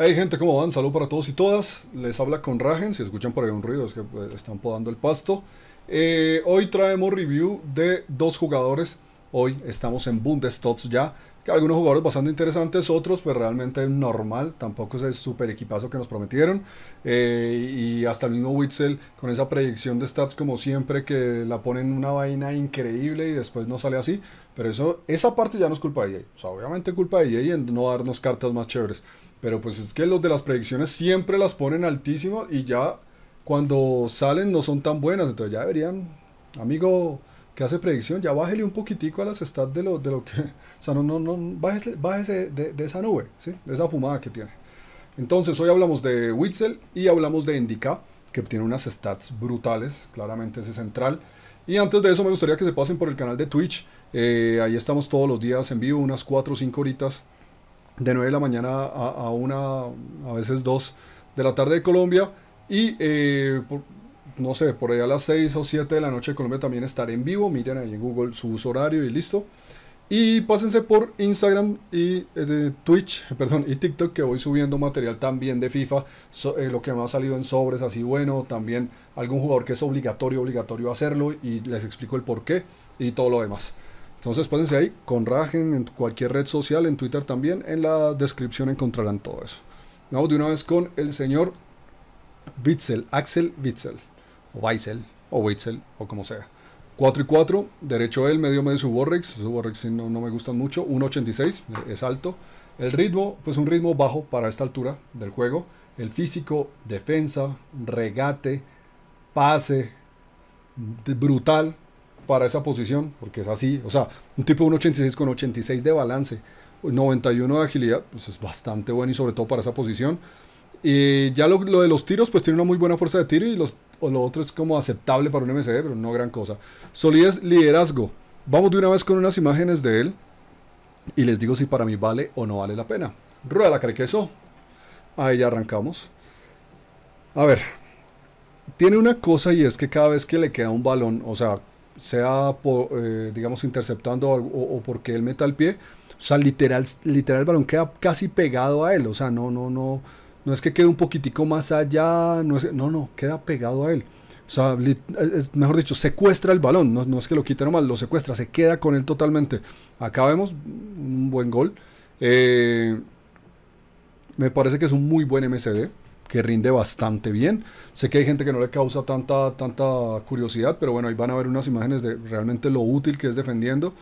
Hey gente, ¿cómo van? Salud para todos y todas. Les habla con Ragen. Si escuchan por ahí un ruido es que pues, están podando el pasto. Eh, hoy traemos review de dos jugadores. Hoy estamos en Bundestots ya. Algunos jugadores bastante interesantes, otros pues realmente normal. Tampoco es el super equipazo que nos prometieron. Eh, y hasta el mismo Witzel con esa predicción de stats como siempre que la ponen una vaina increíble y después no sale así. Pero eso, esa parte ya no es culpa de EA. O sea, obviamente culpa de EA en no darnos cartas más chéveres. Pero pues es que los de las predicciones siempre las ponen altísimas y ya cuando salen no son tan buenas. Entonces ya deberían, amigo que hace predicción, ya bájele un poquitico a las stats de lo, de lo que... O sea, no, no, no, bájese, de, esa nube, ¿sí? De esa fumada que tiene. Entonces hoy hablamos de Witzel y hablamos de Indica, que tiene unas stats brutales, claramente ese central. Y antes de eso me gustaría que se pasen por el canal de Twitch. Eh, ahí estamos todos los días en vivo, unas 4 o 5 horitas de 9 de la mañana a, a una, a veces 2 de la tarde de Colombia. Y eh, no sé, por allá a las 6 o 7 de la noche de Colombia también estaré en vivo. Miren ahí en Google su uso horario y listo. Y pásense por Instagram y eh, Twitch, perdón, y TikTok que voy subiendo material también de FIFA, eh, lo que me ha salido en sobres así bueno, también algún jugador que es obligatorio, obligatorio hacerlo y les explico el por qué y todo lo demás. Entonces pónganse ahí, con Ragen, en cualquier red social, en Twitter también, en la descripción encontrarán todo eso. Vamos de una vez con el señor Witzel, Axel Witzel, o Weisel, o Witzel, o como sea. 4 y 4, derecho él, medio medio su Borrex, su Borrex no, no me gustan mucho, 1.86, es alto. El ritmo, pues un ritmo bajo para esta altura del juego. El físico, defensa, regate, pase, brutal, para esa posición, porque es así. O sea, un tipo 1.86 con 86 de balance, 91 de agilidad, pues es bastante bueno y sobre todo para esa posición. Y ya lo, de los tiros, pues tiene una muy buena fuerza de tiro y los, o lo otro es como aceptable para un MCD, pero no gran cosa. Solidez, liderazgo. Vamos de una vez con unas imágenes de él y les digo si para mí vale o no vale la pena. Rueda la eso Ahí ya arrancamos. A ver, tiene una cosa y es que cada vez que le queda un balón, o sea, sea por, eh, digamos, interceptando o, porque él meta el pie, o sea, literal, literal el balón queda casi pegado a él, o sea, no, no, no, no es que quede un poquitico más allá, no, no, no, queda pegado a él. O sea, mejor dicho, secuestra el balón, no, es que lo quite nomás, lo secuestra, se queda con él totalmente. Acá vemos un buen gol. Eh, me parece que es un muy buen MCD que rinde bastante bien. Sé que hay gente que no le causa tanta, tanta curiosidad, pero bueno, ahí van a ver unas imágenes de realmente lo útil que es defendiendo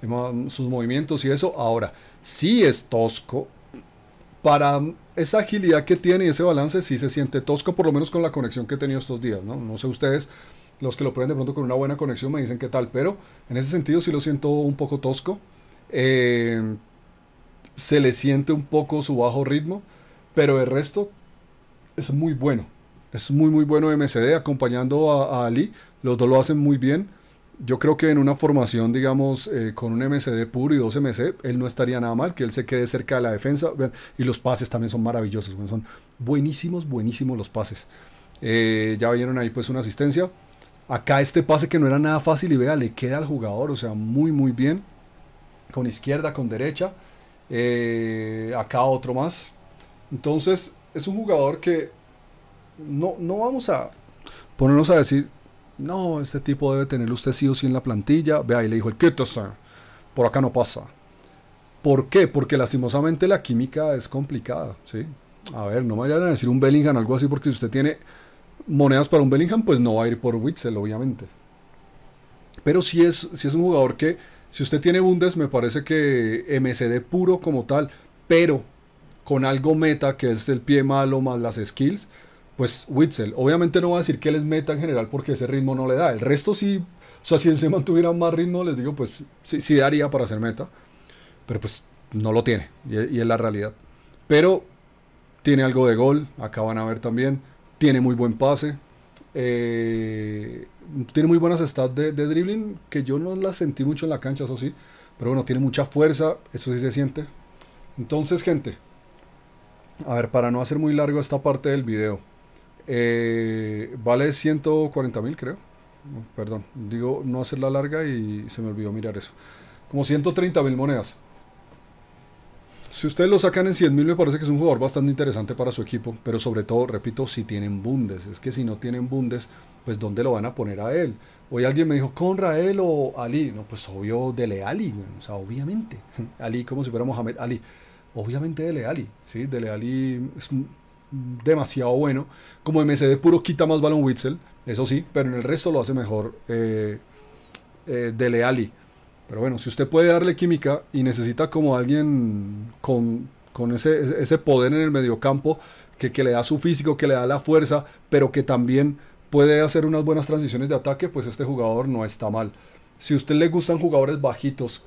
eh, sus movimientos y eso. Ahora, si es tosco. Para esa agilidad que tiene y ese balance, Si se siente tosco, por lo menos con la conexión que he tenido estos días. No, sé ustedes, los que lo prueben de pronto con una buena conexión, me dicen qué tal, pero en ese sentido sí lo siento un poco tosco. Eh, se le siente un poco su bajo ritmo, pero el resto es muy bueno. Es muy, muy bueno MCD acompañando a, Ali. Los dos lo hacen muy bien. Yo creo que en una formación, digamos, eh, con un MCD puro y dos MC, él no estaría nada mal, que él se quede cerca de la defensa. Y los pases también son maravillosos, son buenísimos, buenísimos los pases. Eh, ya vieron ahí pues una asistencia. Acá este pase que no era nada fácil y vea, le queda al jugador, o sea, muy, muy bien. Con izquierda, con derecha. Eh, acá otro más. Entonces, es un jugador que no, no vamos a ponernos a decir, no, este tipo debe tener usted sí o sí en la plantilla. Vea, ahí le dijo, el quítese, por acá no pasa. ¿Por qué? Porque lastimosamente la química es complicada, ¿sí? A ver, no me vayan a decir un Bellingham, algo así, porque si usted tiene monedas para un Bellingham, pues no va a ir por Witzel, obviamente. Pero si es, si es un jugador que, si usted tiene Bundes, me parece que MCD puro como tal, pero con algo meta, que es el pie malo más las skills, pues Witzel, obviamente no va a decir que él es meta en general porque ese ritmo no le da. El resto sí, o sea, si se mantuviera más ritmo, les digo, pues sí, sí daría para ser meta, pero pues no lo tiene y, es la realidad. Pero tiene algo de gol, acá van a ver también, tiene muy buen pase, eh, tiene muy buenas stats de, de, dribbling, que yo no las sentí mucho en la cancha, eso sí. Pero bueno, tiene mucha fuerza, eso sí se siente. Entonces, gente, a ver, para no hacer muy largo esta parte del video. Eh, vale 140 mil, creo. Perdón, digo no hacerla larga y se me olvidó mirar eso. Como 130 mil monedas. Si ustedes lo sacan en 100 mil, me parece que es un jugador bastante interesante para su equipo. Pero sobre todo, repito, si tienen bundes. Es que si no tienen bundes, pues ¿dónde lo van a poner a él? Hoy alguien me dijo, ¿Conrael o Ali? No, pues obvio, Dele Ali, O sea, obviamente. Ali, como si fuera Mohamed Ali. Obviamente Dele Ali, ¿sí? Dele Ali es demasiado bueno. Como MCD puro quita más balón Witzel, eso sí, pero en el resto lo hace mejor eh, eh Dele Ali. Pero bueno, si usted puede darle química y necesita como alguien con, ese, ese, poder en el mediocampo, que, que le da su físico, que le da la fuerza, pero que también puede hacer unas buenas transiciones de ataque, pues este jugador no está mal. Si a usted le gustan jugadores bajitos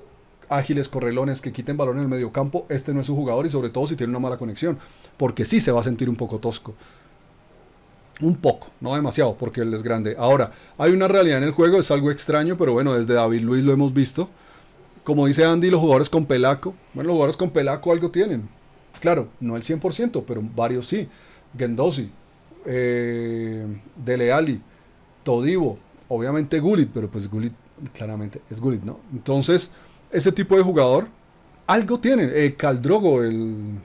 ágiles, correlones, que quiten balón en el medio campo este no es su jugador y sobre todo si tiene una mala conexión, porque sí se va a sentir un poco tosco. Un poco, no demasiado, porque él es grande. Ahora, hay una realidad en el juego, es algo extraño, pero bueno, desde David Luis lo hemos visto. Como dice Andy, los jugadores con pelaco, bueno, los jugadores con pelaco algo tienen. Claro, no el 100%, pero varios sí. Gendosi, eh, Todivo, obviamente Gullit, pero pues Gullit claramente es Gullit, ¿no? Entonces, ese tipo de jugador, algo tienen. el eh, Caldrogo, el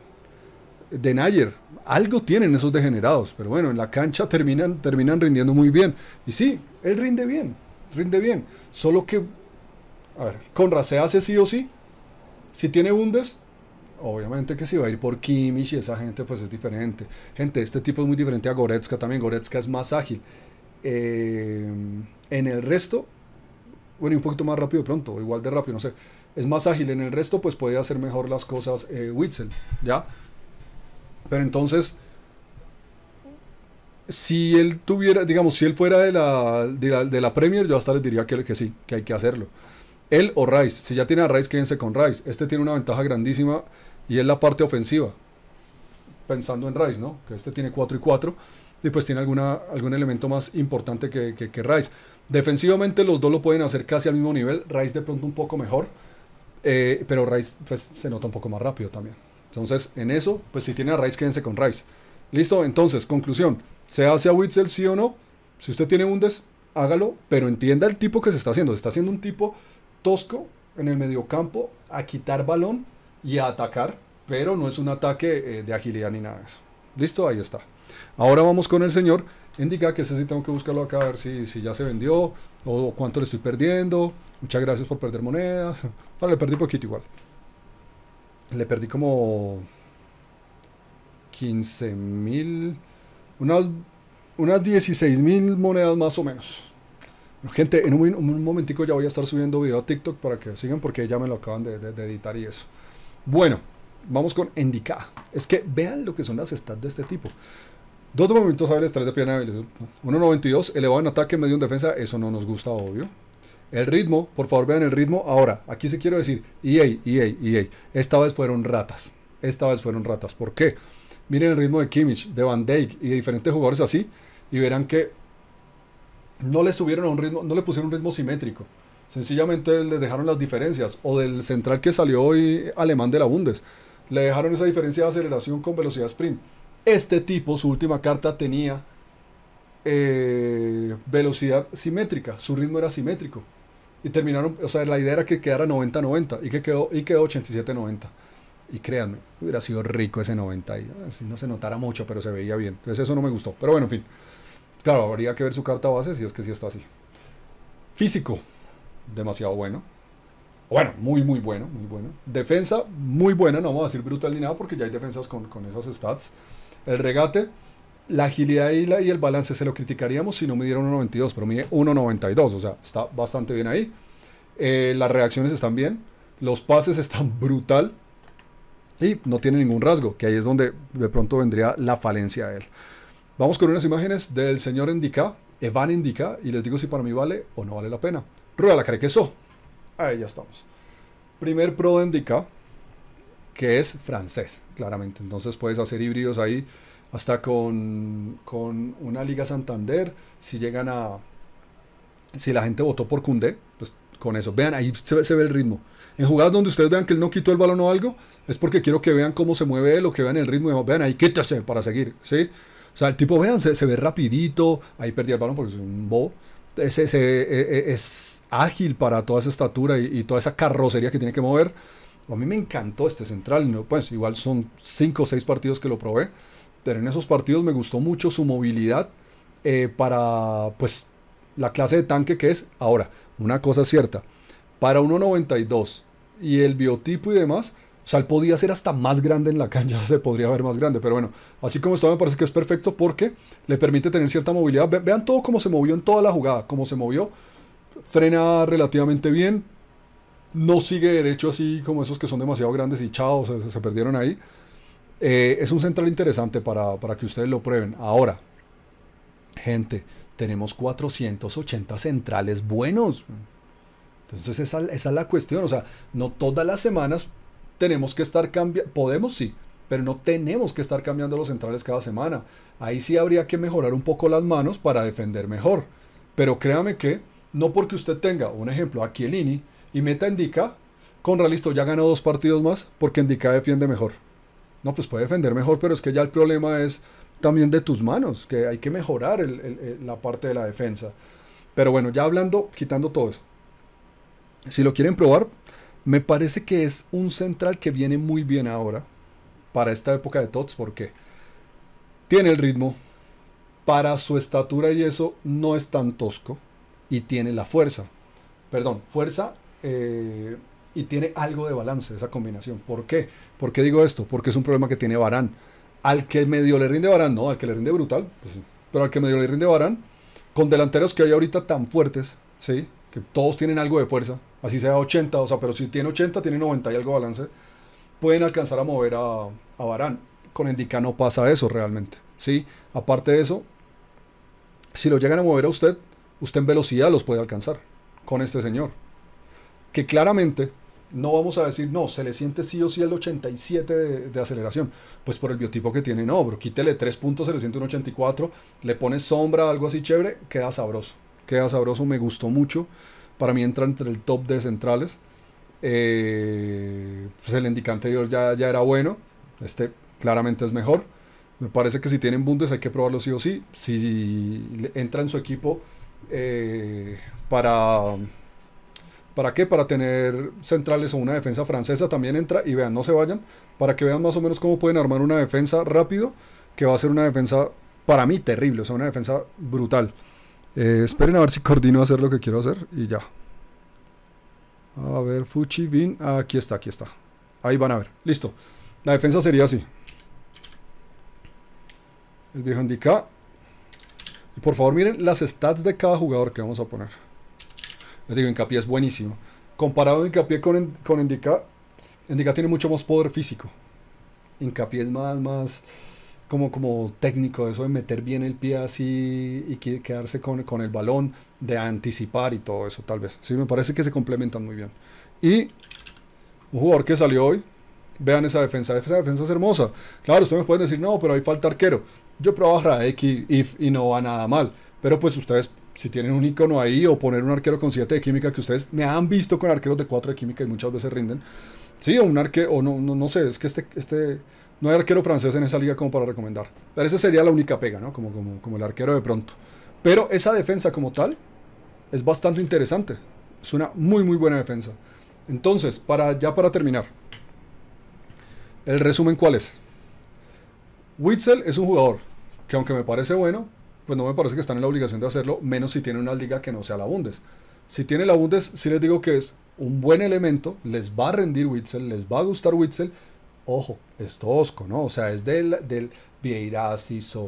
Denayer, algo tienen esos degenerados. Pero bueno, en la cancha terminan, terminan rindiendo muy bien. Y sí, él rinde bien, rinde bien. Solo que, a ver, hace sí o sí. Si tiene Bundes, obviamente que sí, va a ir por Kimmich y esa gente, pues es diferente. Gente, este tipo es muy diferente a Goretzka también. Goretzka es más ágil. Eh, en el resto, bueno, y un poquito más rápido pronto, igual de rápido, no sé es más ágil en el resto, pues puede hacer mejor las cosas eh, ¿ya? Pero entonces, si él tuviera, digamos, si él fuera de la, de la, Premier, yo hasta les diría que, que, sí, que hay que hacerlo. Él o Rice, si ya tiene a Rice, quédense con Rice. Este tiene una ventaja grandísima y es la parte ofensiva. Pensando en Rice, ¿no? Que este tiene 4 y 4 y pues tiene alguna, algún elemento más importante que, que, que Rice. Defensivamente los dos lo pueden hacer casi al mismo nivel, Rice de pronto un poco mejor, eh, pero Rice pues, se nota un poco más rápido también. Entonces, en eso, pues si tiene a Rice, quédense con Rice. Listo, entonces, conclusión. ¿Se hace a Witzel sí o no? Si usted tiene un des hágalo, pero entienda el tipo que se está haciendo. Se está haciendo un tipo tosco en el mediocampo a quitar balón y a atacar, pero no es un ataque eh, de agilidad ni nada de eso. Listo, ahí está. Ahora vamos con el señor. Indica que ese sí tengo que buscarlo acá a ver si, si ya se vendió o cuánto le estoy perdiendo Muchas gracias por perder monedas. Ahora le perdí poquito igual. Le perdí como 15 mil. Unas, unas 16 mil monedas más o menos. gente, en un, momentico ya voy a estar subiendo video a TikTok para que sigan porque ya me lo acaban de, editar y eso. Bueno, vamos con NDK Es que vean lo que son las stats de este tipo. Dos movimientos hábiles, tres de pierna hábiles. 1.92, elevado en ataque, medio en defensa. Eso no nos gusta, obvio. El ritmo, por favor vean el ritmo. Ahora, aquí se quiero decir, EA, EA, EA. Esta vez fueron ratas. Esta vez fueron ratas. ¿Por qué? Miren el ritmo de Kimmich, de Van Dijk y de diferentes jugadores así. Y verán que no le subieron a un ritmo, no le pusieron un ritmo simétrico. Sencillamente le dejaron las diferencias. O del central que salió hoy alemán de la Bundes. Le dejaron esa diferencia de aceleración con velocidad sprint. Este tipo, su última carta, tenía eh, velocidad simétrica. Su ritmo era simétrico. Y terminaron, o sea, la idea era que quedara 90-90 y que quedó, y quedó 87-90. Y créanme, hubiera sido rico ese 90 ahí, así no se notara mucho, pero se veía bien. Entonces eso no me gustó. Pero bueno, en fin. Claro, habría que ver su carta base si es que sí está así. Físico, demasiado bueno. Bueno, muy, muy bueno, muy bueno. Defensa, muy buena, no vamos a decir brutal ni nada porque ya hay defensas con, con esas stats. El regate, la agilidad y, y el balance se lo criticaríamos si no midiera 1.92, pero mide 1.92, o sea, está bastante bien ahí. Eh, las reacciones están bien, los pases están brutal y no tiene ningún rasgo, que ahí es donde de pronto vendría la falencia de él. Vamos con unas imágenes del señor Indica, Evan Indica, y les digo si para mí vale o no vale la pena. Rueda la eso. Ahí ya estamos. Primer pro de Indica, que es francés, claramente. Entonces puedes hacer híbridos ahí hasta con, una Liga Santander, si llegan a... Si la gente votó por Cundé, pues con eso. Vean, ahí se, ve el ritmo. En jugadas donde ustedes vean que él no quitó el balón o algo, es porque quiero que vean cómo se mueve él o que vean el ritmo. vean, ahí quítese para seguir, ¿sí? O sea, el tipo, vean, se, ve rapidito. Ahí perdí el balón porque es un bo. Es, e, e, es, ágil para toda esa estatura y, y, toda esa carrocería que tiene que mover. A mí me encantó este central. Pues igual son 5 o 6 partidos que lo probé pero en esos partidos me gustó mucho su movilidad eh, para pues la clase de tanque que es. Ahora, una cosa cierta, para 1.92 y el biotipo y demás, o sea, él podía ser hasta más grande en la cancha, se podría ver más grande, pero bueno, así como estaba me parece que es perfecto porque le permite tener cierta movilidad. vean todo cómo se movió en toda la jugada, cómo se movió, frena relativamente bien, no sigue derecho así como esos que son demasiado grandes y chao, se perdieron ahí. Eh, es un central interesante para, que ustedes lo prueben. Ahora, gente, tenemos 480 centrales buenos. Entonces esa, es la cuestión. O sea, no todas las semanas tenemos que estar cambiando. Podemos sí, pero no tenemos que estar cambiando los centrales cada semana. Ahí sí habría que mejorar un poco las manos para defender mejor. Pero créame que no porque usted tenga un ejemplo aquí el Ini y meta Indica, con Listo ya ganó dos partidos más porque Indica defiende mejor. No, pues puede defender mejor, pero es que ya el problema es también de tus manos, que hay que mejorar la parte de la defensa. Pero bueno, ya hablando, quitando todo eso. Si lo quieren probar, me parece que es un central que viene muy bien ahora para esta época de Tots, porque tiene el ritmo, para su estatura y eso no es tan tosco, y tiene la fuerza. Perdón, fuerza eh, y tiene algo de balance esa combinación. ¿Por qué? ¿Por qué digo esto? Porque es un problema que tiene Barán. Al que medio le rinde Barán, no, al que le rinde brutal, pues pero al que medio le rinde Barán, con delanteros que hay ahorita tan fuertes, ¿sí? que todos tienen algo de fuerza, así sea 80, o sea, pero si tiene 80, tiene 90 y algo de balance, pueden alcanzar a mover a, a Barán. Con Indica no pasa eso realmente. ¿sí? Aparte de eso, si lo llegan a mover a usted, usted en velocidad los puede alcanzar con este señor. Que claramente no vamos a decir, no, se le siente sí o sí el 87 de, aceleración. Pues por el biotipo que tiene, no, bro. Quítele 3 puntos, se le siente un 84. Le pones sombra, algo así chévere. Queda sabroso. Queda sabroso, me gustó mucho. Para mí entra entre el top de centrales. Eh, pues el indicante anterior ya, ya era bueno. Este claramente es mejor. Me parece que si tienen Bundes hay que probarlo sí o sí. Si entra en su equipo eh, para ¿Para qué? Para tener centrales o una defensa francesa también entra y vean, no se vayan, para que vean más o menos cómo pueden armar una defensa rápido, que va a ser una defensa para mí terrible, o sea, una defensa brutal. Eh, esperen a ver si coordino hacer lo que quiero hacer y ya. A ver, Fuchi, Bin, aquí está, aquí está. Ahí van a ver, listo. La defensa sería así. El viejo indica. Y por favor miren las stats de cada jugador que vamos a poner. Les digo, Hincapié es buenísimo. Comparado Hincapié con, con Indica, Indica tiene mucho más poder físico. Hincapié es más, más como, como técnico, eso de meter bien el pie así y quedarse con, con el balón, de anticipar y todo eso, tal vez. Sí, me parece que se complementan muy bien. Y un jugador que salió hoy, vean esa defensa, esa defensa es hermosa. Claro, ustedes me pueden decir, no, pero ahí falta arquero. Yo probaba a X y, y no va nada mal. Pero pues ustedes si tienen un icono ahí o poner un arquero con 7 de química, que ustedes me han visto con arqueros de 4 de química y muchas veces rinden. Sí, o un arquero, o no, no, no, sé, es que este, este, no hay arquero francés en esa liga como para recomendar. Pero esa sería la única pega, ¿no? Como, como, el arquero de pronto. Pero esa defensa como tal es bastante interesante. Es una muy, muy buena defensa. Entonces, para, ya para terminar, el resumen cuál es. Witzel es un jugador que aunque me parece bueno, pues no me parece que están en la obligación de hacerlo, menos si tienen una liga que no sea la Bundes. Si tiene la Bundes, sí les digo que es un buen elemento, les va a rendir Witzel, les va a gustar Witzel. Ojo, es tosco, ¿no? O sea, es del, del vieira eh,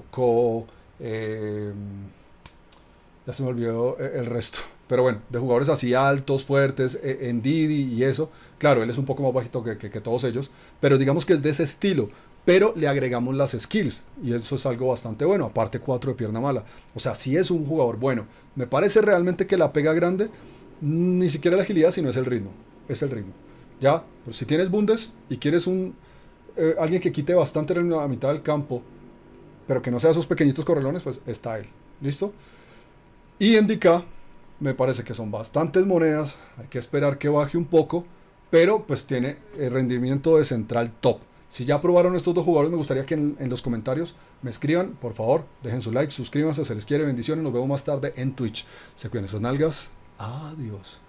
em, ya se me olvidó eh, el resto. Pero bueno, de jugadores así altos, fuertes, eh, en Didi y eso. Claro, él es un poco más bajito que todos ellos, pero digamos que es de ese estilo pero le agregamos las skills y eso es algo bastante bueno, aparte 4 de pierna mala. O sea, si es un jugador bueno. Me parece realmente que la pega grande ni siquiera la agilidad, sino es el ritmo, es el ritmo. Ya, pero pues si tienes bundes y quieres un eh, alguien que quite bastante en la mitad del campo, pero que no sea esos pequeñitos correlones, pues está él. ¿Listo? Y en DK me parece que son bastantes monedas, hay que esperar que baje un poco, pero pues tiene el eh, rendimiento de central top. Si ya aprobaron estos dos jugadores, me gustaría que en, los comentarios me escriban, por favor, dejen su like, suscríbanse, se les quiere, bendiciones, nos vemos más tarde en Twitch. Se cuidan esas nalgas, adiós.